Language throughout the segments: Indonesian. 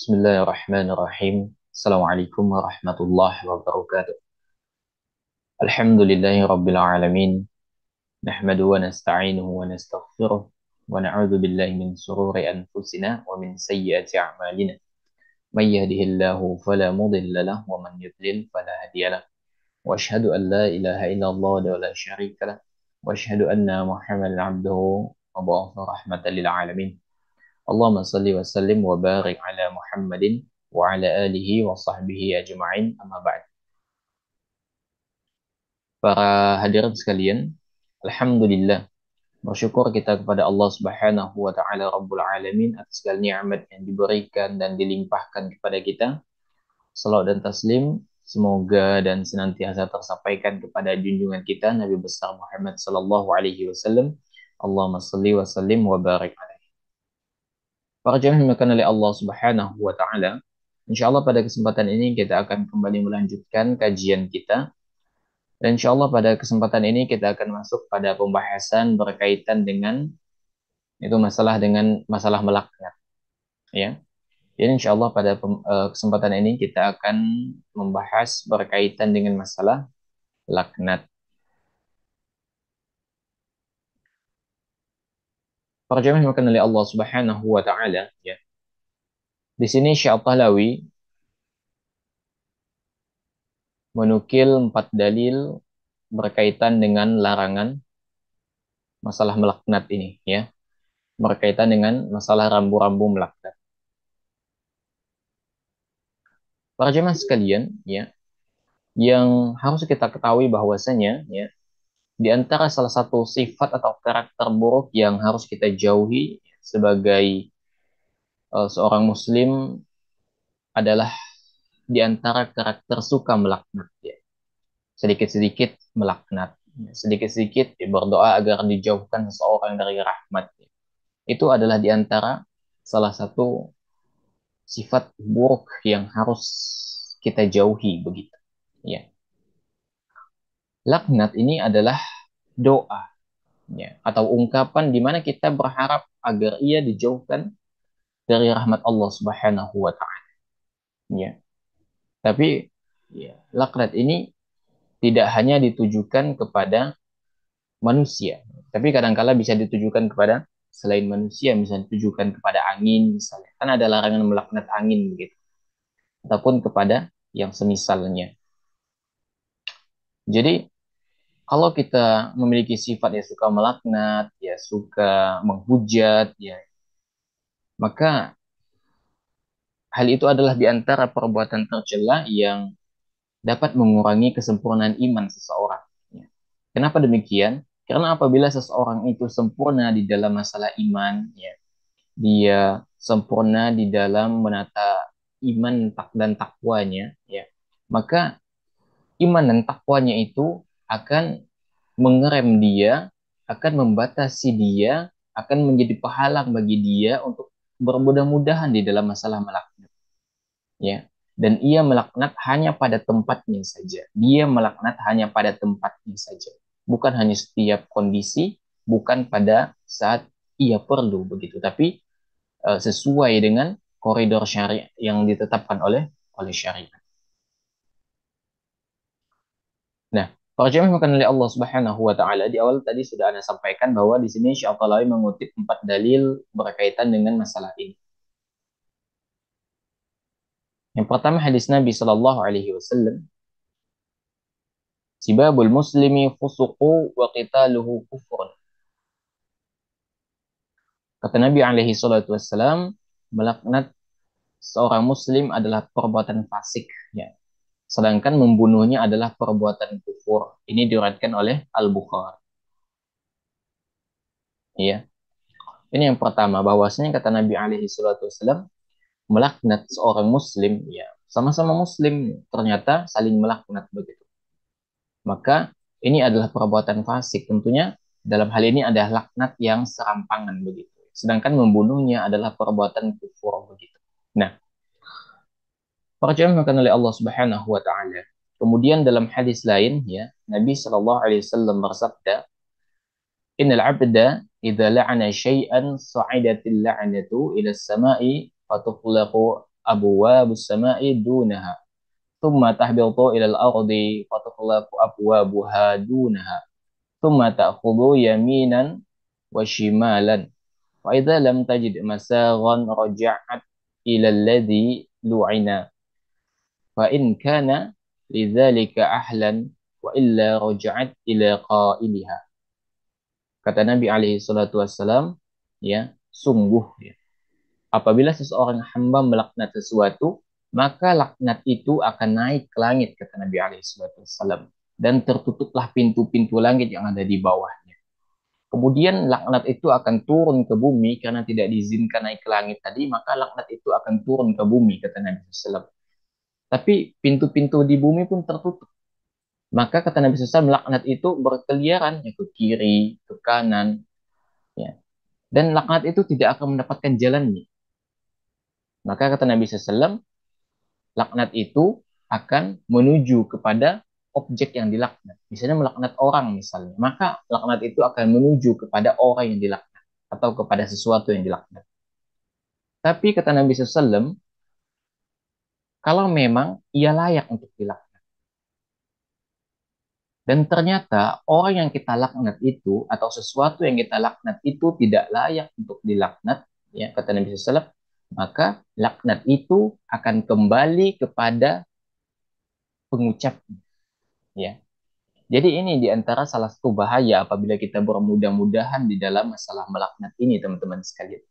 بسم الله الرحمن الرحيم السلام عليكم ورحمة الله وبركاته الحمد لله رب العالمين نحمده ونستعينه ونستغفره ونعوذ بالله من سرور أنفسنا ومن سيئات أعمالنا من يهده الله فلا مضل له ومن يضلل فلا هادي له وأشهد أن لا إله إلا الله ولا شريك له وأشهد أن محمدا عبده وبعث رحمة للعالمين Allahumma salli wa sallim wa barik ala Muhammadin wa ala alihi wa sahbihi ajma'in amma ba'd. Para hadirin sekalian, Alhamdulillah, bersyukur kita kepada Allah Subhanahu wa taala Rabbul Alamin atas segala nikmat yang diberikan dan dilimpahkan kepada kita. Salam dan taslim semoga dan senantiasa tersampaikan kepada junjungan kita Nabi besar Muhammad sallallahu alaihi wasallam. Allahumma salli wa sallim wa barik Para jemaah dimakan oleh Allah Subhanahu wa taala. Insyaallah pada kesempatan ini kita akan kembali melanjutkan kajian kita. Dan insyaallah pada kesempatan ini kita akan masuk pada pembahasan berkaitan dengan itu masalah dengan masalah melaknat. Ya. Jadi insya Allah pada e, kesempatan ini kita akan membahas berkaitan dengan masalah laknat. Para jemaah oleh Allah Subhanahu wa taala ya. Di sini Syekh Lawi menukil empat dalil berkaitan dengan larangan masalah melaknat ini ya. Berkaitan dengan masalah rambu-rambu melaknat. Para jemaah sekalian ya, yang harus kita ketahui bahwasanya ya di antara salah satu sifat atau karakter buruk yang harus kita jauhi sebagai uh, seorang muslim adalah di antara karakter suka melaknat ya. Sedikit-sedikit melaknat, ya. sedikit-sedikit ya, berdoa agar dijauhkan seseorang dari rahmat. Ya. Itu adalah di antara salah satu sifat buruk yang harus kita jauhi begitu. Ya. Laknat ini adalah doa ya, atau ungkapan di mana kita berharap agar ia dijauhkan dari rahmat Allah Subhanahu wa taala. Ya. Tapi ya, laknat ini tidak hanya ditujukan kepada manusia, tapi kadangkala bisa ditujukan kepada selain manusia, misalnya ditujukan kepada angin misalnya. Kan ada larangan melaknat angin gitu. Ataupun kepada yang semisalnya. Jadi kalau kita memiliki sifat yang suka melaknat, ya suka menghujat, ya maka hal itu adalah di antara perbuatan tercela yang dapat mengurangi kesempurnaan iman seseorang. Ya. Kenapa demikian? Karena apabila seseorang itu sempurna di dalam masalah iman, ya, dia sempurna di dalam menata iman dan takwanya, ya, maka iman dan takwanya itu akan mengerem dia, akan membatasi dia, akan menjadi penghalang bagi dia untuk bermudah-mudahan di dalam masalah melaknat. Ya. Dan ia melaknat hanya pada tempatnya saja. Dia melaknat hanya pada tempatnya saja. Bukan hanya setiap kondisi, bukan pada saat ia perlu begitu, tapi e, sesuai dengan koridor syariat yang ditetapkan oleh oleh syariat. Nah, Tarjamah makan oleh Allah Subhanahu wa taala di awal tadi sudah Anda sampaikan bahwa di sini Syekh mengutip empat dalil berkaitan dengan masalah ini. Yang pertama hadis Nabi Shallallahu Alaihi Wasallam. Sibabul muslimi fusuqu wa qitaluhu kufur. Kata Nabi alaihi salatu wasallam, melaknat seorang muslim adalah perbuatan fasik. Ya sedangkan membunuhnya adalah perbuatan kufur. Ini diuratkan oleh Al-Bukhari. ya Ini yang pertama, bahwasanya kata Nabi alaihi salatu wasallam melaknat seorang muslim, ya, sama-sama muslim ternyata saling melaknat begitu. Maka ini adalah perbuatan fasik. Tentunya dalam hal ini ada laknat yang serampangan begitu. Sedangkan membunuhnya adalah perbuatan kufur begitu. Nah, maka cewek oleh Allah Subhanahu wa taala. Kemudian dalam hadis lain ya, Nabi Shallallahu alaihi wasallam bersabda, "Innal 'abda idza la'ana syai'an sa'idatil la'natu ila as-sama'i fatuqlaqu abwabus sama'i dunaha." Thumma tahbitu ila al-ardi fatuqlaqu abwabuha dunaha. Thumma ta'khudhu yaminan wa shimalan. Wa idza lam tajid masagan raja'at ila alladhi lu'ina fa in kana lidzalika ahlan wa illa raja'at ila qailiha. Kata Nabi alaihi salatu wassalam, ya, sungguh ya. Apabila seseorang hamba melaknat sesuatu, maka laknat itu akan naik ke langit kata Nabi alaihi salatu wassalam dan tertutuplah pintu-pintu langit yang ada di bawahnya. Kemudian laknat itu akan turun ke bumi karena tidak diizinkan naik ke langit tadi, maka laknat itu akan turun ke bumi kata Nabi sallallahu tapi pintu-pintu di bumi pun tertutup. Maka kata Nabi SAW melaknat itu berkeliaran ya, ke kiri, ke kanan. Ya. Dan laknat itu tidak akan mendapatkan jalannya. Maka kata Nabi SAW, laknat itu akan menuju kepada objek yang dilaknat. Misalnya melaknat orang misalnya, maka laknat itu akan menuju kepada orang yang dilaknat atau kepada sesuatu yang dilaknat. Tapi kata Nabi SAW, kalau memang ia layak untuk dilaknat. Dan ternyata orang yang kita laknat itu atau sesuatu yang kita laknat itu tidak layak untuk dilaknat, ya kata Nabi Sallam, maka laknat itu akan kembali kepada pengucapnya. Ya. Jadi ini diantara salah satu bahaya apabila kita bermudah-mudahan di dalam masalah melaknat ini, teman-teman sekalian.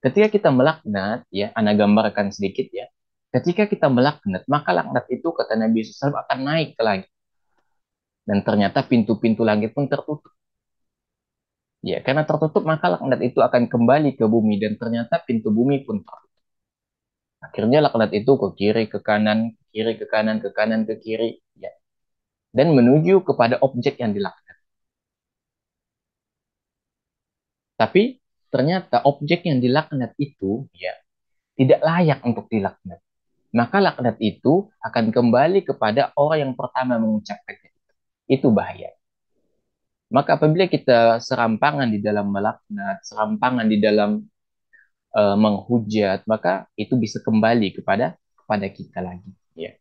Ketika kita melaknat, ya, Anda gambarkan sedikit ya, Ketika kita melaknat, maka laknat itu kata Nabi SAW akan naik ke langit. Dan ternyata pintu-pintu langit pun tertutup. Ya, karena tertutup maka laknat itu akan kembali ke bumi dan ternyata pintu bumi pun tertutup. Akhirnya laknat itu ke kiri, ke kanan, ke kiri, ke kanan, ke kanan, ke kiri. Ya. Dan menuju kepada objek yang dilaknat. Tapi ternyata objek yang dilaknat itu ya tidak layak untuk dilaknat maka laknat itu akan kembali kepada orang yang pertama mengucapkannya. Itu bahaya. Maka apabila kita serampangan di dalam melaknat, serampangan di dalam uh, menghujat, maka itu bisa kembali kepada kepada kita lagi. Ya.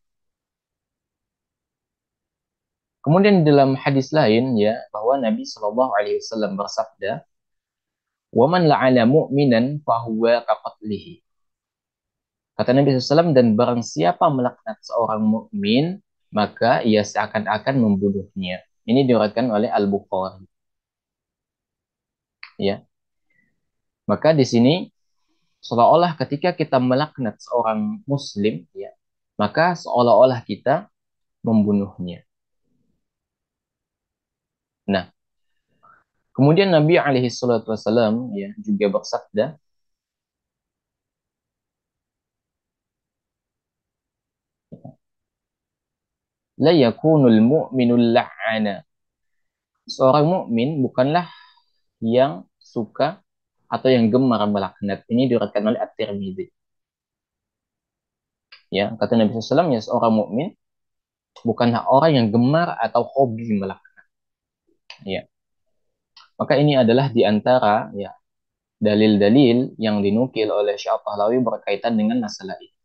Kemudian dalam hadis lain ya bahwa Nabi Shallallahu Alaihi Wasallam bersabda, "Waman la'ala mu'minan fahuwa kafatlihi." Kata Nabi SAW, dan barang siapa melaknat seorang mukmin maka ia seakan-akan membunuhnya. Ini diuratkan oleh Al-Bukhari. Ya. Maka di sini seolah-olah ketika kita melaknat seorang muslim ya, maka seolah-olah kita membunuhnya. Nah, kemudian Nabi alaihi salatu ya juga bersabda la yakunul mu'minul la'ana. Seorang mukmin bukanlah yang suka atau yang gemar melaknat. Ini diriwayatkan oleh At-Tirmidzi. Ya, kata Nabi SAW, ya seorang mukmin bukanlah orang yang gemar atau hobi melaknat. Ya. Maka ini adalah di antara ya dalil-dalil yang dinukil oleh syaikh Pahlawi berkaitan dengan masalah ini.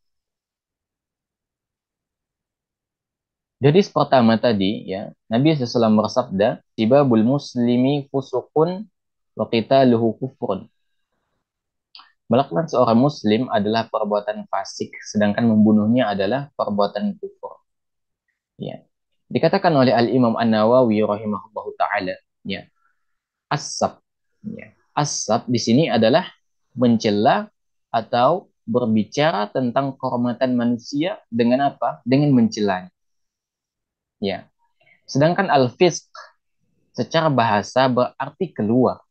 Jadi pertama tadi ya, Nabi SAW bersabda, sibabul muslimi fusukun wa luhu kufrun." melakukan seorang muslim adalah perbuatan fasik, sedangkan membunuhnya adalah perbuatan kufur. Ya. Dikatakan oleh Al-Imam An-Nawawi rahimahullahu taala, ya. asab ya. Asap di sini adalah mencela atau berbicara tentang kehormatan manusia dengan apa? Dengan mencelanya. Ya. Sedangkan al-fisq secara bahasa berarti keluar.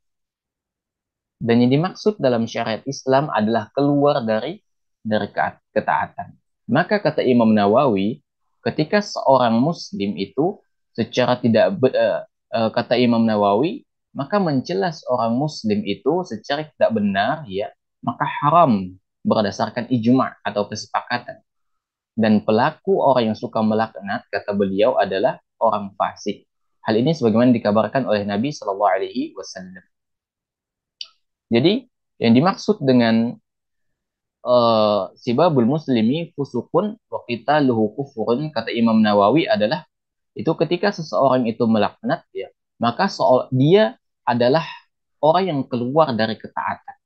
Dan yang dimaksud dalam syariat Islam adalah keluar dari dari ketaatan. Maka kata Imam Nawawi, ketika seorang muslim itu secara tidak uh, kata Imam Nawawi, maka mencelas seorang muslim itu secara tidak benar ya, maka haram berdasarkan ijma atau kesepakatan. Dan pelaku orang yang suka melaknat, kata beliau, adalah orang fasik. Hal ini sebagaimana dikabarkan oleh Nabi Shallallahu Alaihi Wasallam. Jadi yang dimaksud dengan uh, sibabul muslimi fusukun wakita luhu kufurun kata Imam Nawawi adalah itu ketika seseorang itu melaknat ya maka soal dia adalah orang yang keluar dari ketaatan.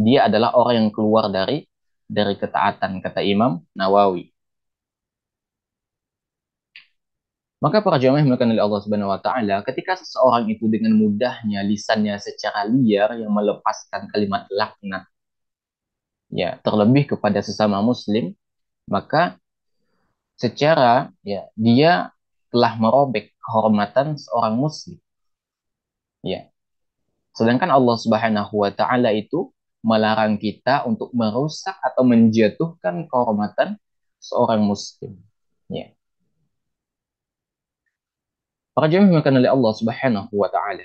Dia adalah orang yang keluar dari dari ketaatan kata Imam Nawawi. Maka para jamaah yang oleh Allah Subhanahu wa taala, ketika seseorang itu dengan mudahnya lisannya secara liar yang melepaskan kalimat laknat ya, terlebih kepada sesama muslim, maka secara ya dia telah merobek kehormatan seorang muslim. Ya. Sedangkan Allah Subhanahu wa taala itu melarang kita untuk merusak atau menjatuhkan kehormatan seorang muslim. Ya. Para jemaah oleh Allah Subhanahu wa taala.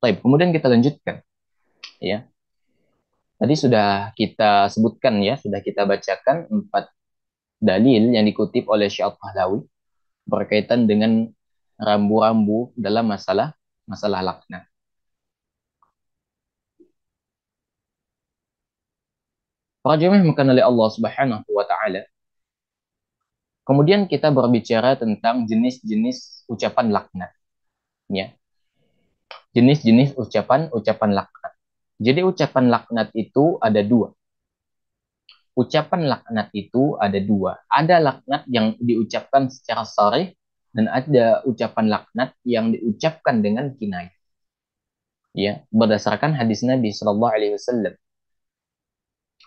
Baik, kemudian kita lanjutkan. Ya. Tadi sudah kita sebutkan ya, sudah kita bacakan empat dalil yang dikutip oleh Syekh Pahlawi berkaitan dengan rambu-rambu dalam masalah masalah laknat. Merajamahkan oleh Allah Subhanahu wa taala. Kemudian kita berbicara tentang jenis-jenis ucapan laknat. Ya. Jenis-jenis ucapan ucapan laknat. Jadi ucapan laknat itu ada dua. Ucapan laknat itu ada dua. Ada laknat yang diucapkan secara sarih dan ada ucapan laknat yang diucapkan dengan kinayah ya berdasarkan hadis Nabi Shallallahu Alaihi Wasallam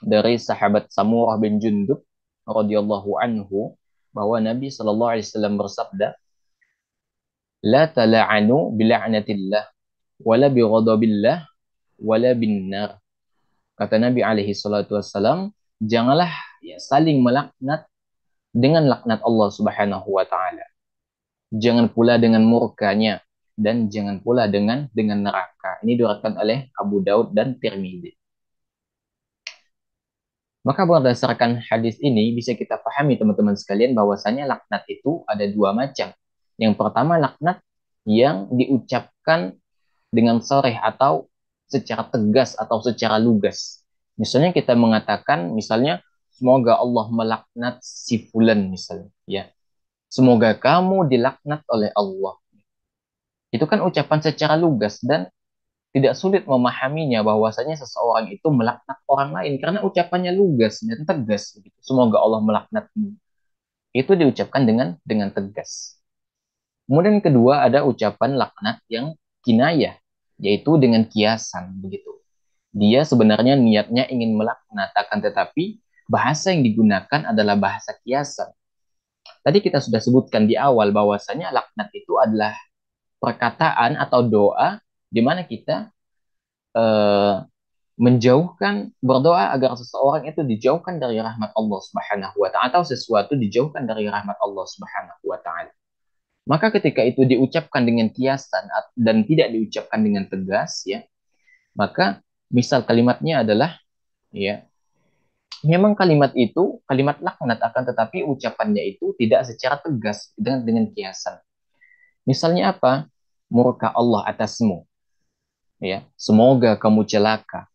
dari sahabat Samurah bin Jundub radhiyallahu anhu bahwa Nabi Shallallahu alaihi wasallam bersabda la tala'anu bila'natillah wala bi ghadabillah wala bin nar kata Nabi alaihi salatu wasallam janganlah ya, saling melaknat dengan laknat Allah Subhanahu wa taala jangan pula dengan murkanya dan jangan pula dengan dengan neraka ini diriwayatkan oleh Abu Daud dan Tirmidzi maka berdasarkan hadis ini bisa kita pahami teman-teman sekalian bahwasanya laknat itu ada dua macam. Yang pertama laknat yang diucapkan dengan soreh atau secara tegas atau secara lugas. Misalnya kita mengatakan misalnya semoga Allah melaknat si fulan misalnya ya. Semoga kamu dilaknat oleh Allah. Itu kan ucapan secara lugas dan tidak sulit memahaminya bahwasanya seseorang itu melaknat orang lain karena ucapannya lugas dan tegas begitu. Semoga Allah melaknatmu. Itu diucapkan dengan dengan tegas. Kemudian kedua ada ucapan laknat yang kinayah yaitu dengan kiasan begitu. Dia sebenarnya niatnya ingin melaknat akan tetapi bahasa yang digunakan adalah bahasa kiasan. Tadi kita sudah sebutkan di awal bahwasanya laknat itu adalah perkataan atau doa di mana kita uh, menjauhkan berdoa agar seseorang itu dijauhkan dari rahmat Allah Subhanahu wa taala atau sesuatu dijauhkan dari rahmat Allah Subhanahu wa taala. Maka ketika itu diucapkan dengan kiasan dan tidak diucapkan dengan tegas ya, maka misal kalimatnya adalah ya memang kalimat itu kalimat laknat akan tetapi ucapannya itu tidak secara tegas dengan dengan kiasan. Misalnya apa? Murka Allah atasmu ya semoga kamu celaka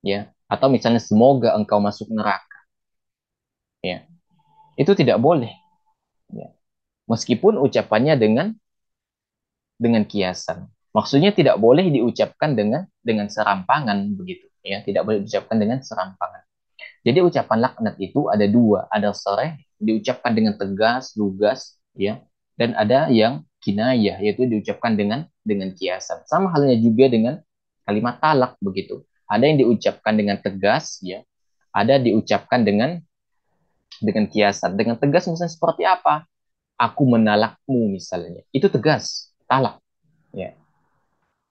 ya atau misalnya semoga engkau masuk neraka ya itu tidak boleh ya. meskipun ucapannya dengan dengan kiasan maksudnya tidak boleh diucapkan dengan dengan serampangan begitu ya tidak boleh diucapkan dengan serampangan jadi ucapan laknat itu ada dua ada sereh diucapkan dengan tegas lugas ya dan ada yang kinayah yaitu diucapkan dengan dengan kiasan. Sama halnya juga dengan kalimat talak begitu. Ada yang diucapkan dengan tegas ya, ada diucapkan dengan dengan kiasan. Dengan tegas misalnya seperti apa? Aku menalakmu misalnya. Itu tegas, talak. Ya.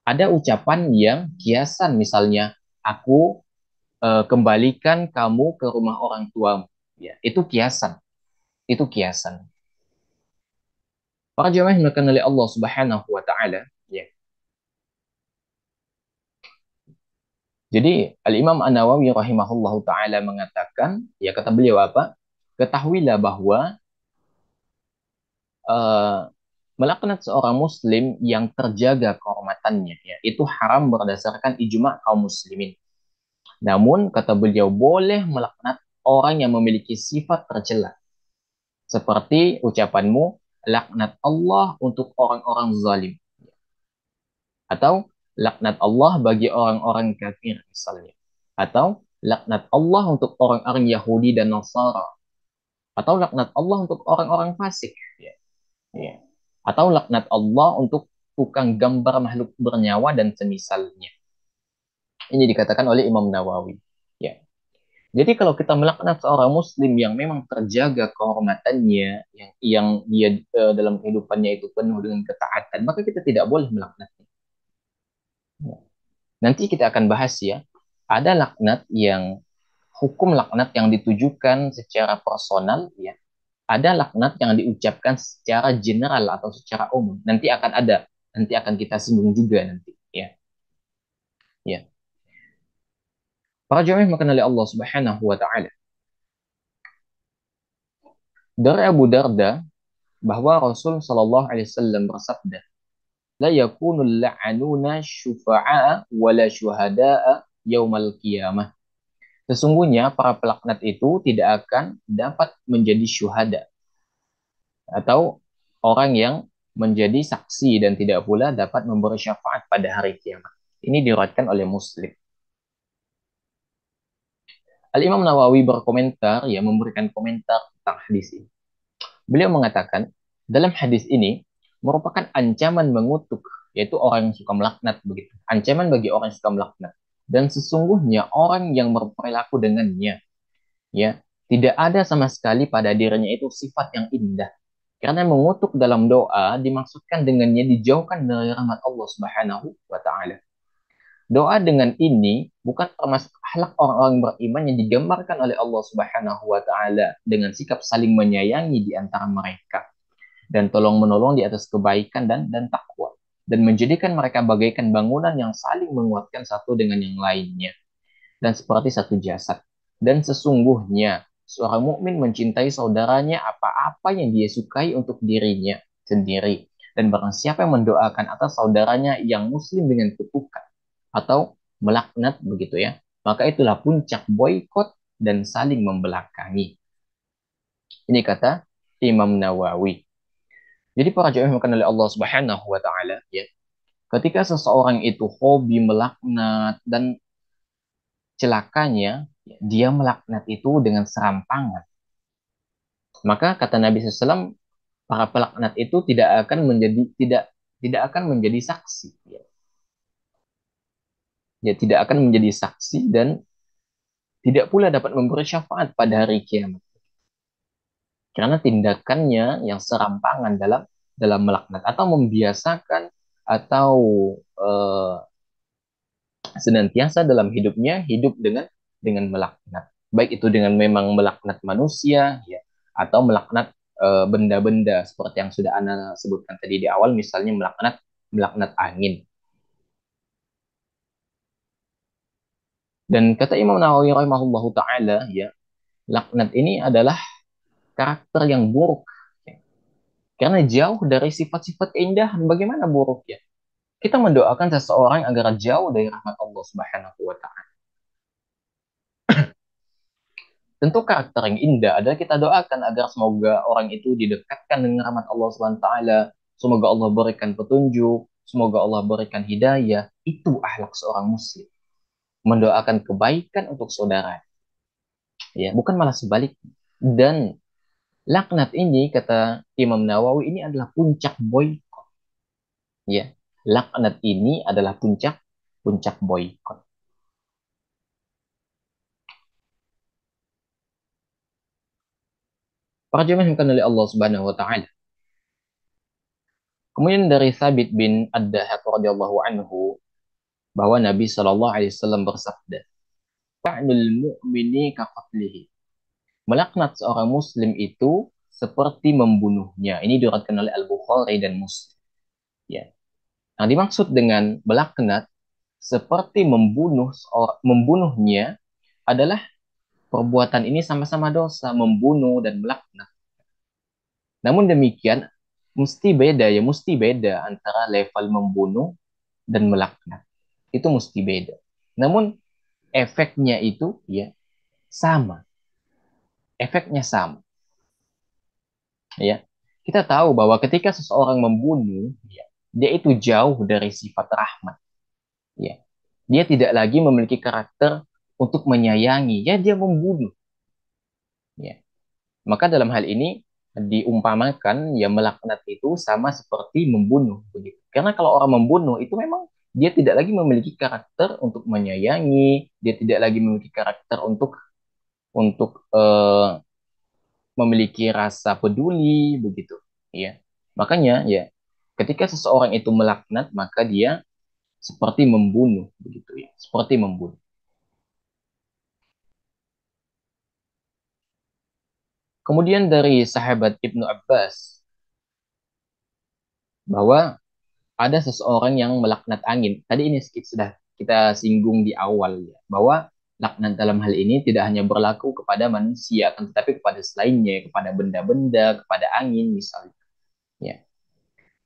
Ada ucapan yang kiasan misalnya aku e, kembalikan kamu ke rumah orang tuamu. Ya, itu kiasan. Itu kiasan. Para jemaah yang dimuliakan oleh Allah Subhanahu wa taala, ya. Jadi Al-Imam An-Nawawi rahimahullahu taala mengatakan, ya kata beliau apa? Ketahuilah bahwa uh, melaknat seorang muslim yang terjaga kehormatannya, ya, itu haram berdasarkan ijma kaum muslimin. Namun kata beliau boleh melaknat orang yang memiliki sifat tercela. Seperti ucapanmu, laknat Allah untuk orang-orang zalim. Atau laknat Allah bagi orang-orang kafir misalnya. Atau laknat Allah untuk orang-orang Yahudi dan Nasara. Atau laknat Allah untuk orang-orang fasik. Ya. Ya. Atau laknat Allah untuk tukang gambar makhluk bernyawa dan semisalnya. Ini dikatakan oleh Imam Nawawi. Jadi kalau kita melaknat seorang muslim yang memang terjaga kehormatannya, yang yang dia e, dalam kehidupannya itu penuh dengan ketaatan, maka kita tidak boleh melaknatnya. Nanti kita akan bahas ya, ada laknat yang hukum laknat yang ditujukan secara personal ya. Ada laknat yang diucapkan secara general atau secara umum. Nanti akan ada, nanti akan kita singgung juga nanti ya. Ya. Para jamaah mengenali Allah Subhanahu wa taala. Dari Abu Darda bahwa Rasul Sallallahu alaihi wasallam bersabda, "La yakunul la'anuna syufa'a wa la syuhada'a yaumal qiyamah." Sesungguhnya para pelaknat itu tidak akan dapat menjadi syuhada atau orang yang menjadi saksi dan tidak pula dapat memberi syafaat pada hari kiamat. Ini diriwayatkan oleh Muslim. Al-Imam Nawawi berkomentar, ya memberikan komentar tentang hadis ini. Beliau mengatakan, dalam hadis ini merupakan ancaman mengutuk, yaitu orang yang suka melaknat begitu. Ancaman bagi orang yang suka melaknat. Dan sesungguhnya orang yang berperilaku dengannya, ya tidak ada sama sekali pada dirinya itu sifat yang indah. Karena mengutuk dalam doa dimaksudkan dengannya dijauhkan dari rahmat Allah Subhanahu wa taala. Doa dengan ini bukan termasuk akhlak orang-orang beriman yang digambarkan oleh Allah Subhanahu wa taala dengan sikap saling menyayangi di antara mereka dan tolong menolong di atas kebaikan dan dan takwa dan menjadikan mereka bagaikan bangunan yang saling menguatkan satu dengan yang lainnya dan seperti satu jasad dan sesungguhnya seorang mukmin mencintai saudaranya apa-apa yang dia sukai untuk dirinya sendiri dan barang siapa yang mendoakan atas saudaranya yang muslim dengan ketukan atau melaknat begitu ya. Maka itulah puncak boykot dan saling membelakangi. Ini kata Imam Nawawi. Jadi para jemaah makan oleh Allah Subhanahu wa taala ya. Ketika seseorang itu hobi melaknat dan celakanya dia melaknat itu dengan serampangan. Maka kata Nabi SAW, para pelaknat itu tidak akan menjadi tidak tidak akan menjadi saksi. Ya dia ya tidak akan menjadi saksi dan tidak pula dapat memberi syafaat pada hari kiamat. Karena tindakannya yang serampangan dalam dalam melaknat atau membiasakan atau eh, senantiasa dalam hidupnya hidup dengan dengan melaknat. Baik itu dengan memang melaknat manusia ya atau melaknat eh, benda-benda seperti yang sudah Anda sebutkan tadi di awal misalnya melaknat melaknat angin Dan kata Imam Nawawi rahimahullahu taala ya, laknat ini adalah karakter yang buruk. Karena jauh dari sifat-sifat indah bagaimana buruknya Kita mendoakan seseorang agar jauh dari rahmat Allah Subhanahu wa taala. Tentu karakter yang indah adalah kita doakan agar semoga orang itu didekatkan dengan rahmat Allah Subhanahu wa taala, semoga Allah berikan petunjuk, semoga Allah berikan hidayah. Itu akhlak seorang muslim mendoakan kebaikan untuk saudara. Ya, bukan malah sebalik Dan laknat ini kata Imam Nawawi ini adalah puncak boykot. Ya, laknat ini adalah puncak puncak boykot. Para jemaah yang oleh Allah Subhanahu wa taala. Kemudian dari Sabit bin Ad-Dahak radhiyallahu anhu bahwa Nabi Shallallahu Alaihi Wasallam bersabda, "Fa'nul mu'mini kafatlihi." Melaknat seorang muslim itu seperti membunuhnya. Ini diriwayatkan oleh Al-Bukhari dan Muslim. Ya. Nah, dimaksud dengan melaknat seperti membunuh membunuhnya adalah perbuatan ini sama-sama dosa, membunuh dan melaknat. Namun demikian, mesti beda ya, mesti beda antara level membunuh dan melaknat itu mesti beda. Namun efeknya itu ya sama. Efeknya sama. Ya. Kita tahu bahwa ketika seseorang membunuh, ya, dia itu jauh dari sifat rahmat. Ya. Dia tidak lagi memiliki karakter untuk menyayangi, ya dia membunuh. Ya. Maka dalam hal ini diumpamakan ya melaknat itu sama seperti membunuh Karena kalau orang membunuh itu memang dia tidak lagi memiliki karakter untuk menyayangi, dia tidak lagi memiliki karakter untuk untuk uh, memiliki rasa peduli begitu, ya. Makanya ya, ketika seseorang itu melaknat maka dia seperti membunuh begitu ya, seperti membunuh. Kemudian dari sahabat Ibnu Abbas bahwa ada seseorang yang melaknat angin. Tadi ini sedikit sudah kita singgung di awal ya, bahwa laknat dalam hal ini tidak hanya berlaku kepada manusia, kan, tetapi kepada selainnya, kepada benda-benda, kepada angin misalnya. Ya.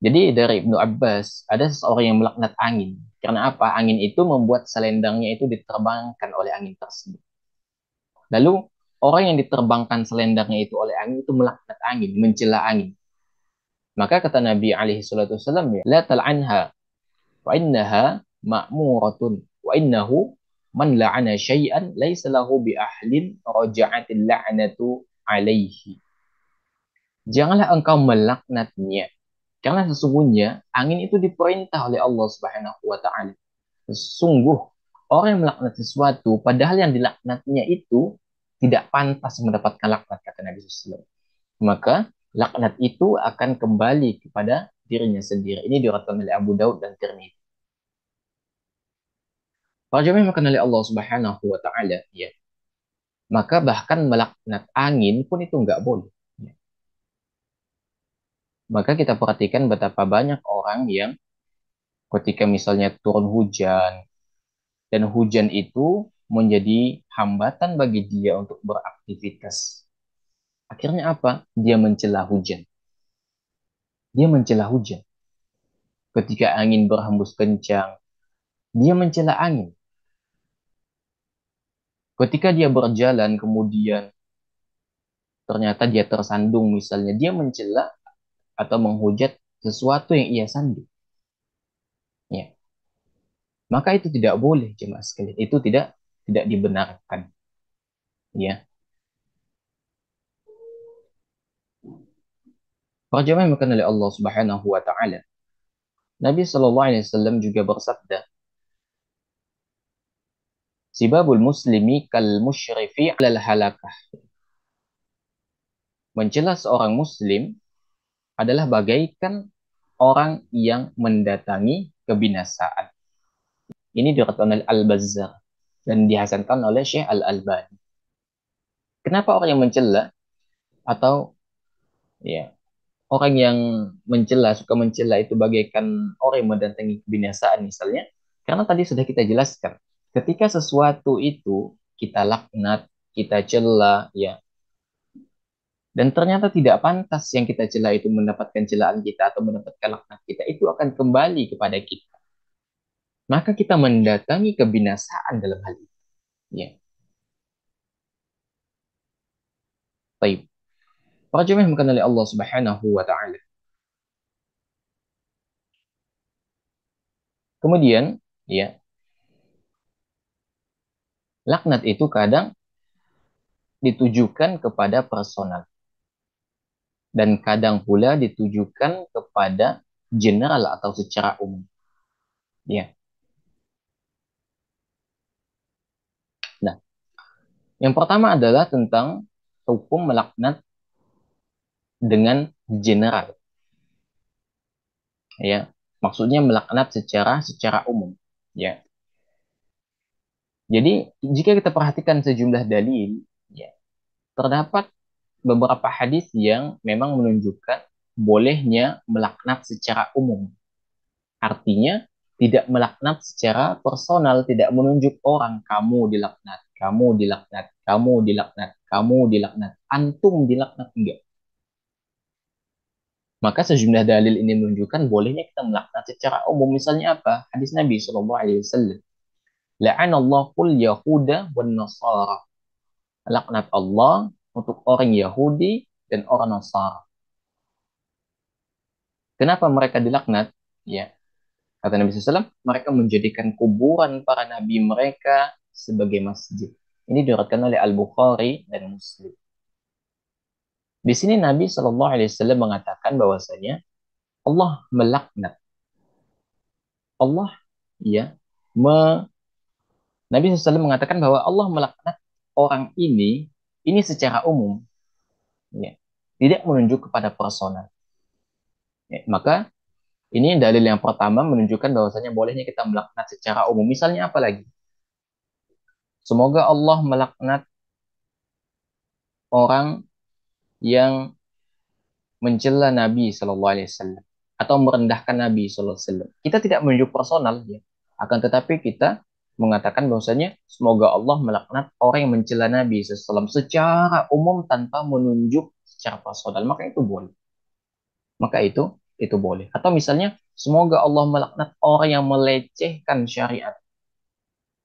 Jadi dari Ibnu Abbas, ada seseorang yang melaknat angin. Karena apa? Angin itu membuat selendangnya itu diterbangkan oleh angin tersebut. Lalu orang yang diterbangkan selendangnya itu oleh angin itu melaknat angin, mencela angin. Maka kata Nabi alaihi salatu wasallam ya, la tal'anha wa innaha ma'muratun wa innahu man la'ana syai'an laisa lahu bi ahlin raja'atil la'natu alaihi. Janganlah engkau melaknatnya. Karena sesungguhnya angin itu diperintah oleh Allah Subhanahu wa taala. Sesungguh orang yang melaknat sesuatu padahal yang dilaknatnya itu tidak pantas mendapatkan laknat kata Nabi wasallam. Maka laknat itu akan kembali kepada dirinya sendiri. Ini diratkan oleh Abu Daud dan Tirmidzi. Para jemaah makan oleh Allah Subhanahu wa taala, ya. Maka bahkan melaknat angin pun itu enggak boleh. Ya. Maka kita perhatikan betapa banyak orang yang ketika misalnya turun hujan dan hujan itu menjadi hambatan bagi dia untuk beraktivitas Akhirnya apa? Dia mencela hujan. Dia mencela hujan. Ketika angin berhembus kencang, dia mencela angin. Ketika dia berjalan kemudian ternyata dia tersandung misalnya, dia mencela atau menghujat sesuatu yang ia sandung. Ya. Maka itu tidak boleh jemaah sekalian. Itu tidak tidak dibenarkan. Ya. Terjemahan makan oleh Allah Subhanahu wa taala. Nabi Sallallahu alaihi wasallam juga bersabda, Sibabul muslimi kal musyrifi alal halakah. Mencela seorang muslim adalah bagaikan orang yang mendatangi kebinasaan. Ini diriwayatkan oleh Al-Bazzar dan dihasankan oleh Syekh Al-Albani. Kenapa orang yang mencela atau ya orang yang mencela suka mencela itu bagaikan orang yang mendatangi kebinasaan misalnya karena tadi sudah kita jelaskan ketika sesuatu itu kita laknat kita cela ya dan ternyata tidak pantas yang kita cela itu mendapatkan celaan kita atau mendapatkan laknat kita itu akan kembali kepada kita maka kita mendatangi kebinasaan dalam hal ini ya Baik. Raja oleh Allah Subhanahu wa taala. Kemudian, ya. Laknat itu kadang ditujukan kepada personal dan kadang pula ditujukan kepada general atau secara umum. Ya. Nah, yang pertama adalah tentang hukum melaknat dengan general. Ya, maksudnya melaknat secara secara umum, ya. Jadi, jika kita perhatikan sejumlah dalil, ya, terdapat beberapa hadis yang memang menunjukkan bolehnya melaknat secara umum. Artinya, tidak melaknat secara personal, tidak menunjuk orang kamu dilaknat, kamu dilaknat, kamu dilaknat, kamu dilaknat, antum dilaknat enggak. Maka sejumlah dalil ini menunjukkan bolehnya kita melaknat secara umum. Misalnya apa? Hadis Nabi Sallallahu Alaihi Wasallam. Allah kul Yahuda wan Nasara. Laknat Allah untuk orang Yahudi dan orang Nasara. Kenapa mereka dilaknat? Ya, kata Nabi Wasallam mereka menjadikan kuburan para nabi mereka sebagai masjid. Ini diriwayatkan oleh Al Bukhari dan Muslim. Di sini Nabi Shallallahu Alaihi Wasallam mengatakan bahwasanya Allah melaknat. Allah ya me, Nabi SAW mengatakan bahwa Allah melaknat orang ini ini secara umum ya, tidak menunjuk kepada personal Ya, maka ini dalil yang pertama menunjukkan bahwasanya bolehnya kita melaknat secara umum. Misalnya apa lagi? Semoga Allah melaknat orang yang mencela Nabi Shallallahu Alaihi Wasallam atau merendahkan Nabi Shallallahu Alaihi Wasallam. Kita tidak menunjuk personal, ya. akan tetapi kita mengatakan bahwasanya semoga Allah melaknat orang yang mencela Nabi SAW secara umum tanpa menunjuk secara personal. Maka itu boleh. Maka itu itu boleh. Atau misalnya semoga Allah melaknat orang yang melecehkan syariat.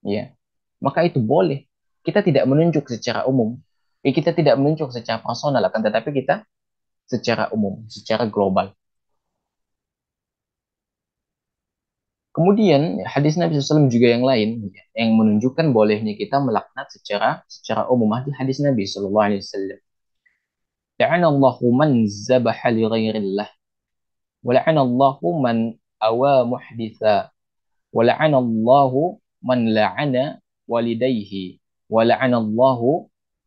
Ya. Maka itu boleh. Kita tidak menunjuk secara umum, eh, kita tidak meluncur secara personal akan tetapi kita secara umum, secara global. Kemudian hadis Nabi SAW juga yang lain yang menunjukkan bolehnya kita melaknat secara secara umum hadis Nabi SAW. Alaihi Wasallam man zabaha li ghairillah wa la'ana Allahu man awa muhditha wa la'ana Allahu man la'ana walidayhi wa la'ana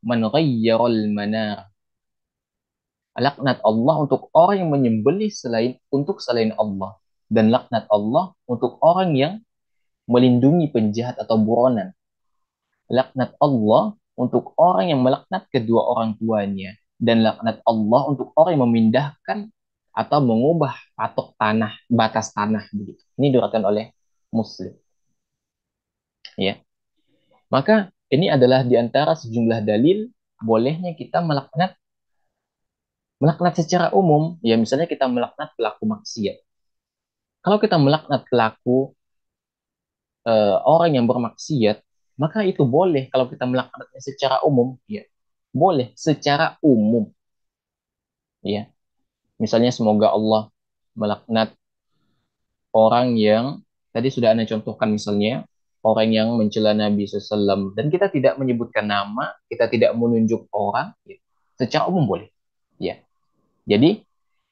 man ghayyaral manar. Laknat Allah untuk orang yang menyembelih selain untuk selain Allah dan laknat Allah untuk orang yang melindungi penjahat atau buronan. Laknat Allah untuk orang yang melaknat kedua orang tuanya dan laknat Allah untuk orang yang memindahkan atau mengubah patok tanah, batas tanah begitu. Ini diriwayatkan oleh Muslim. Ya. Maka ini adalah di antara sejumlah dalil bolehnya kita melaknat melaknat secara umum, ya misalnya kita melaknat pelaku maksiat. Kalau kita melaknat pelaku e, orang yang bermaksiat, maka itu boleh kalau kita melaknatnya secara umum, ya. Boleh secara umum. Ya. Misalnya semoga Allah melaknat orang yang tadi sudah Anda contohkan misalnya orang yang mencela Nabi Sallam dan kita tidak menyebutkan nama, kita tidak menunjuk orang, ya, secara umum boleh. Ya. Jadi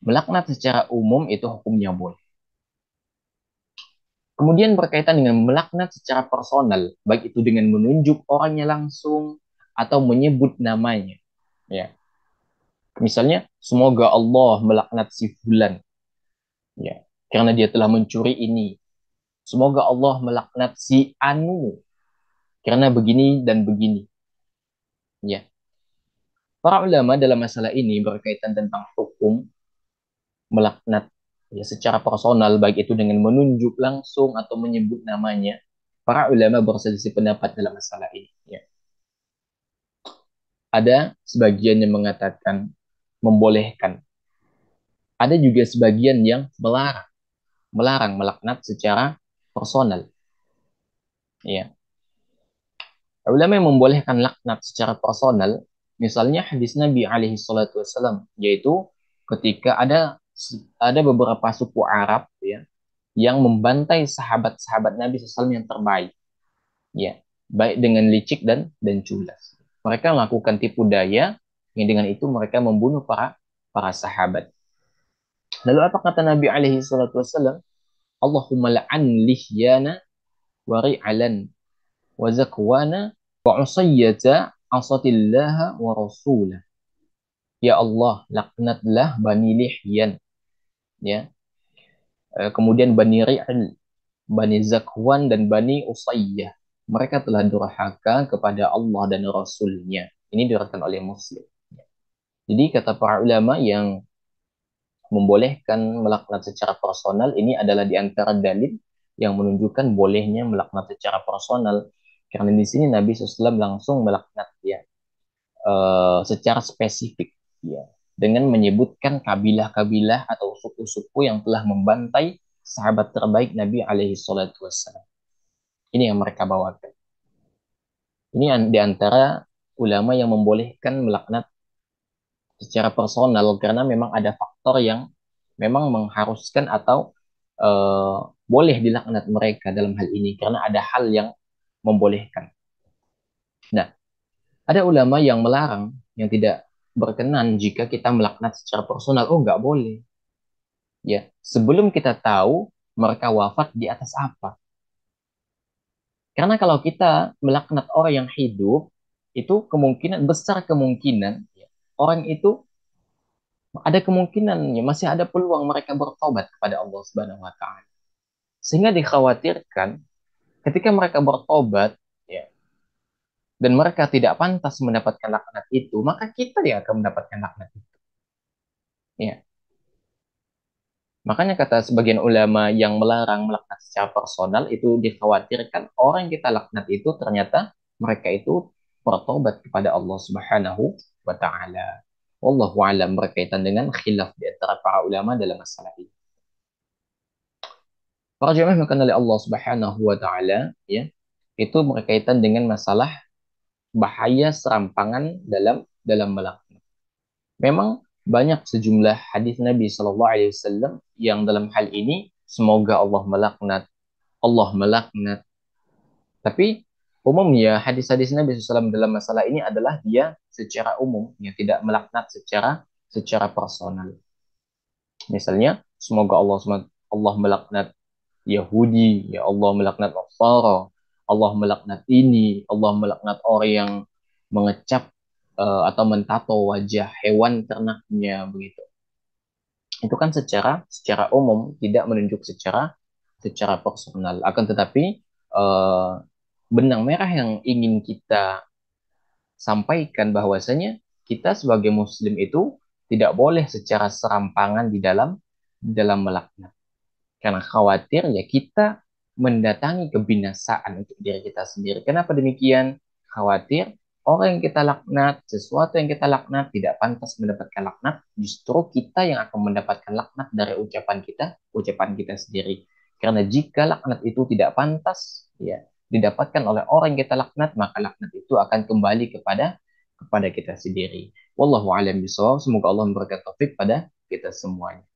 melaknat secara umum itu hukumnya boleh. Kemudian berkaitan dengan melaknat secara personal, baik itu dengan menunjuk orangnya langsung atau menyebut namanya. Ya. Misalnya, semoga Allah melaknat si fulan. Ya, karena dia telah mencuri ini, Semoga Allah melaknat si Anu karena begini dan begini. Ya. Para ulama dalam masalah ini berkaitan tentang hukum melaknat ya secara personal baik itu dengan menunjuk langsung atau menyebut namanya. Para ulama berselisih pendapat dalam masalah ini. Ya. Ada sebagian yang mengatakan membolehkan. Ada juga sebagian yang melarang, melarang melaknat secara personal. Ya. Ulama yang membolehkan laknat secara personal, misalnya hadis Nabi alaihi salatu wasallam, yaitu ketika ada ada beberapa suku Arab ya yang membantai sahabat-sahabat Nabi SAW yang terbaik. Ya, baik dengan licik dan dan culas. Mereka melakukan tipu daya yang dengan itu mereka membunuh para para sahabat. Lalu apa kata Nabi alaihi salatu wasallam? Allahumma la'an lihyana wa ri'alan wa zakwana wa usayyata asatillaha wa rasulah. Ya Allah, laknatlah Bani Lihyan. Ya. Eh, kemudian Bani Ri'al, Bani Zakwan, dan Bani Usayyah. Mereka telah durhaka kepada Allah dan Rasulnya. Ini diriwayatkan oleh Muslim. Jadi kata para ulama yang membolehkan melaknat secara personal ini adalah di antara dalil yang menunjukkan bolehnya melaknat secara personal karena di sini Nabi SAW langsung melaknat ya uh, secara spesifik ya dengan menyebutkan kabilah-kabilah atau suku-suku yang telah membantai sahabat terbaik Nabi alaihi salatu Ini yang mereka bawakan. Ini di antara ulama yang membolehkan melaknat secara personal karena memang ada faktor yang memang mengharuskan atau uh, boleh dilaknat mereka dalam hal ini karena ada hal yang membolehkan. Nah, ada ulama yang melarang yang tidak berkenan jika kita melaknat secara personal. Oh, nggak boleh. Ya, sebelum kita tahu mereka wafat di atas apa. Karena kalau kita melaknat orang yang hidup, itu kemungkinan besar kemungkinan orang itu ada kemungkinannya masih ada peluang mereka bertobat kepada Allah Subhanahu wa taala. Sehingga dikhawatirkan ketika mereka bertobat ya dan mereka tidak pantas mendapatkan laknat itu, maka kita yang akan mendapatkan laknat itu. Ya. Makanya kata sebagian ulama yang melarang melaknat secara personal itu dikhawatirkan orang yang kita laknat itu ternyata mereka itu bertobat kepada Allah Subhanahu wa taala. Wallahu alam berkaitan dengan khilaf di antara para ulama dalam masalah ini. Para jemaah makan oleh Allah Subhanahu wa taala ya, itu berkaitan dengan masalah bahaya serampangan dalam dalam melaknat. Memang banyak sejumlah hadis Nabi Shallallahu Alaihi Wasallam yang dalam hal ini semoga Allah melaknat, Allah melaknat. Tapi umumnya hadis-hadis Nabi SAW dalam masalah ini adalah dia secara umum, ya tidak melaknat secara secara personal. Misalnya, semoga Allah Allah melaknat Yahudi, ya Allah melaknat Nasara, Allah melaknat ini, Allah melaknat orang yang mengecap uh, atau mentato wajah hewan ternaknya begitu. Itu kan secara secara umum, tidak menunjuk secara secara personal. Akan tetapi uh, benang merah yang ingin kita sampaikan bahwasanya kita sebagai muslim itu tidak boleh secara serampangan di dalam di dalam melaknat. Karena khawatir ya kita mendatangi kebinasaan untuk diri kita sendiri. Kenapa demikian? Khawatir orang yang kita laknat, sesuatu yang kita laknat tidak pantas mendapatkan laknat, justru kita yang akan mendapatkan laknat dari ucapan kita, ucapan kita sendiri. Karena jika laknat itu tidak pantas, ya didapatkan oleh orang yang kita laknat, maka laknat itu akan kembali kepada kepada kita sendiri. Wallahu a'lam bishawab. Semoga Allah memberkati taufik pada kita semuanya.